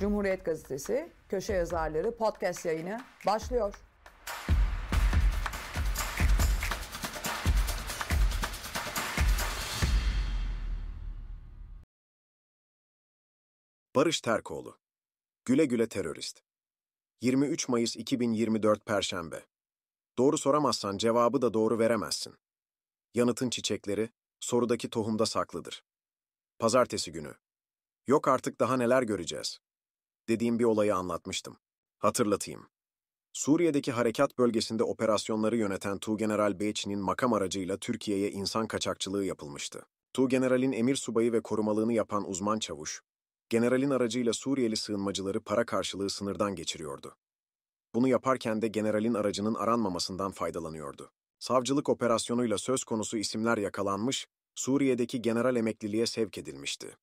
Cumhuriyet Gazetesi köşe yazarları podcast yayını başlıyor. Barış Terkoğlu Güle güle terörist 23 Mayıs 2024 Perşembe Doğru soramazsan cevabı da doğru veremezsin. Yanıtın çiçekleri sorudaki tohumda saklıdır. Pazartesi günü. Yok artık daha neler göreceğiz dediğim bir olayı anlatmıştım. Hatırlatayım. Suriye'deki harekat bölgesinde operasyonları yöneten Tuğgeneral Beyçi'nin makam aracıyla Türkiye'ye insan kaçakçılığı yapılmıştı. Tuğgeneral'in emir subayı ve korumalığını yapan uzman çavuş, generalin aracıyla Suriyeli sığınmacıları para karşılığı sınırdan geçiriyordu. Bunu yaparken de generalin aracının aranmamasından faydalanıyordu. Savcılık operasyonuyla söz konusu isimler yakalanmış, Suriye'deki general emekliliğe sevk edilmişti.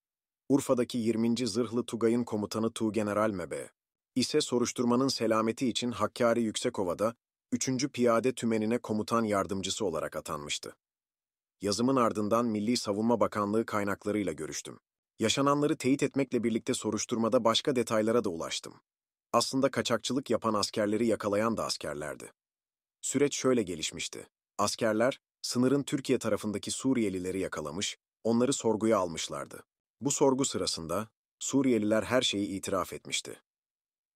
Urfa'daki 20. Zırhlı Tugay'ın komutanı Tuğgeneral Mebe, ise soruşturmanın selameti için Hakkari Yüksekova'da 3. Piyade Tümenine komutan yardımcısı olarak atanmıştı. Yazımın ardından Milli Savunma Bakanlığı kaynaklarıyla görüştüm. Yaşananları teyit etmekle birlikte soruşturmada başka detaylara da ulaştım. Aslında kaçakçılık yapan askerleri yakalayan da askerlerdi. Süreç şöyle gelişmişti. Askerler, sınırın Türkiye tarafındaki Suriyelileri yakalamış, onları sorguya almışlardı. Bu sorgu sırasında Suriyeliler her şeyi itiraf etmişti.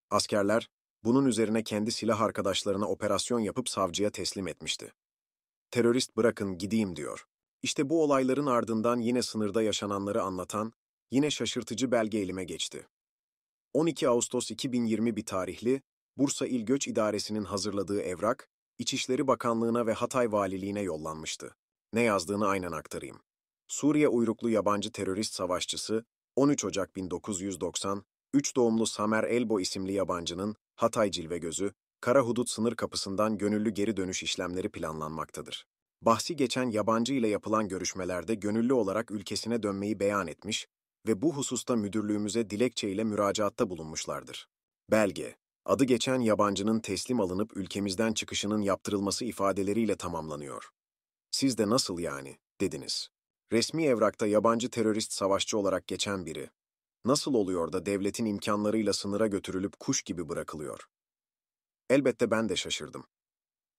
Askerler bunun üzerine kendi silah arkadaşlarına operasyon yapıp savcıya teslim etmişti. Terörist bırakın gideyim diyor. İşte bu olayların ardından yine sınırda yaşananları anlatan yine şaşırtıcı belge elime geçti. 12 Ağustos 2021 tarihli Bursa İl Göç İdaresi'nin hazırladığı evrak İçişleri Bakanlığı'na ve Hatay Valiliği'ne yollanmıştı. Ne yazdığını aynen aktarayım. Suriye uyruklu yabancı terörist savaşçısı 13 Ocak 1990, 3 doğumlu Samer Elbo isimli yabancının Hatay Cilve Gözü, Kara Hudut sınır kapısından gönüllü geri dönüş işlemleri planlanmaktadır. Bahsi geçen yabancı ile yapılan görüşmelerde gönüllü olarak ülkesine dönmeyi beyan etmiş ve bu hususta müdürlüğümüze dilekçe ile müracaatta bulunmuşlardır. Belge, adı geçen yabancının teslim alınıp ülkemizden çıkışının yaptırılması ifadeleriyle tamamlanıyor. Siz de nasıl yani, dediniz resmi evrakta yabancı terörist savaşçı olarak geçen biri, nasıl oluyor da devletin imkanlarıyla sınıra götürülüp kuş gibi bırakılıyor? Elbette ben de şaşırdım.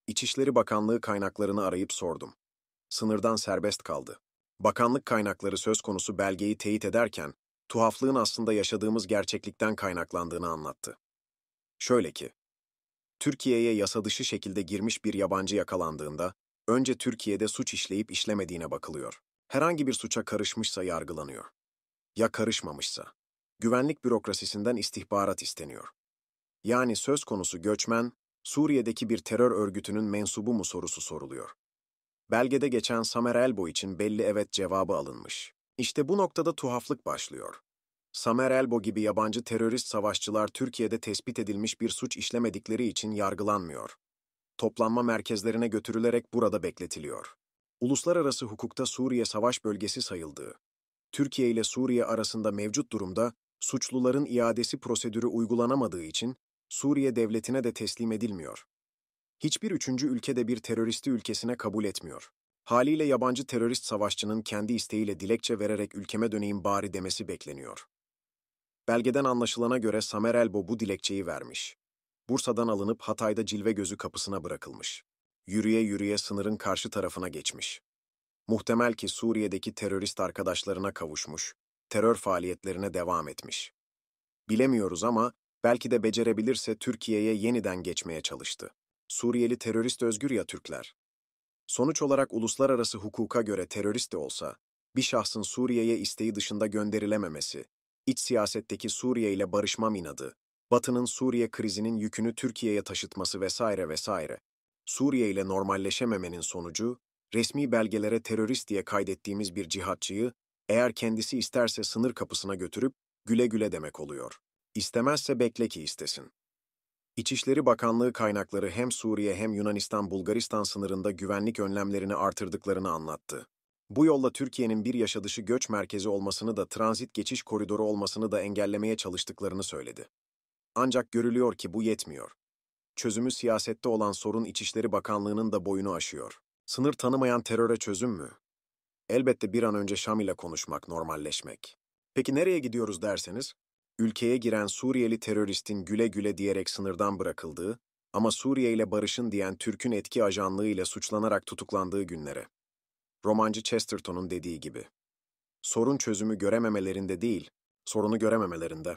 İçişleri Bakanlığı kaynaklarını arayıp sordum. Sınırdan serbest kaldı. Bakanlık kaynakları söz konusu belgeyi teyit ederken, tuhaflığın aslında yaşadığımız gerçeklikten kaynaklandığını anlattı. Şöyle ki, Türkiye'ye yasa dışı şekilde girmiş bir yabancı yakalandığında, önce Türkiye'de suç işleyip işlemediğine bakılıyor herhangi bir suça karışmışsa yargılanıyor. Ya karışmamışsa? Güvenlik bürokrasisinden istihbarat isteniyor. Yani söz konusu göçmen, Suriye'deki bir terör örgütünün mensubu mu sorusu soruluyor. Belgede geçen Samer Elbo için belli evet cevabı alınmış. İşte bu noktada tuhaflık başlıyor. Samer Elbo gibi yabancı terörist savaşçılar Türkiye'de tespit edilmiş bir suç işlemedikleri için yargılanmıyor. Toplanma merkezlerine götürülerek burada bekletiliyor uluslararası hukukta Suriye savaş bölgesi sayıldığı, Türkiye ile Suriye arasında mevcut durumda suçluların iadesi prosedürü uygulanamadığı için Suriye devletine de teslim edilmiyor. Hiçbir üçüncü ülke de bir teröristi ülkesine kabul etmiyor. Haliyle yabancı terörist savaşçının kendi isteğiyle dilekçe vererek ülkeme döneyim bari demesi bekleniyor. Belgeden anlaşılana göre Samer Elbo bu dilekçeyi vermiş. Bursa'dan alınıp Hatay'da cilve gözü kapısına bırakılmış yürüye yürüye sınırın karşı tarafına geçmiş. Muhtemel ki Suriye'deki terörist arkadaşlarına kavuşmuş, terör faaliyetlerine devam etmiş. Bilemiyoruz ama belki de becerebilirse Türkiye'ye yeniden geçmeye çalıştı. Suriyeli terörist özgür ya Türkler. Sonuç olarak uluslararası hukuka göre terörist de olsa, bir şahsın Suriye'ye isteği dışında gönderilememesi, iç siyasetteki Suriye ile barışma minadı, Batı'nın Suriye krizinin yükünü Türkiye'ye taşıtması vesaire vesaire Suriye ile normalleşememenin sonucu, resmi belgelere terörist diye kaydettiğimiz bir cihatçıyı, eğer kendisi isterse sınır kapısına götürüp güle güle demek oluyor. İstemezse bekle ki istesin. İçişleri Bakanlığı kaynakları hem Suriye hem Yunanistan-Bulgaristan sınırında güvenlik önlemlerini artırdıklarını anlattı. Bu yolla Türkiye'nin bir yaşadışı göç merkezi olmasını da transit geçiş koridoru olmasını da engellemeye çalıştıklarını söyledi. Ancak görülüyor ki bu yetmiyor çözümü siyasette olan sorun İçişleri Bakanlığı'nın da boyunu aşıyor. Sınır tanımayan teröre çözüm mü? Elbette bir an önce Şam ile konuşmak, normalleşmek. Peki nereye gidiyoruz derseniz, ülkeye giren Suriyeli teröristin güle güle diyerek sınırdan bırakıldığı ama Suriye ile barışın diyen Türk'ün etki ajanlığı ile suçlanarak tutuklandığı günlere. Romancı Chesterton'un dediği gibi. Sorun çözümü görememelerinde değil, sorunu görememelerinde.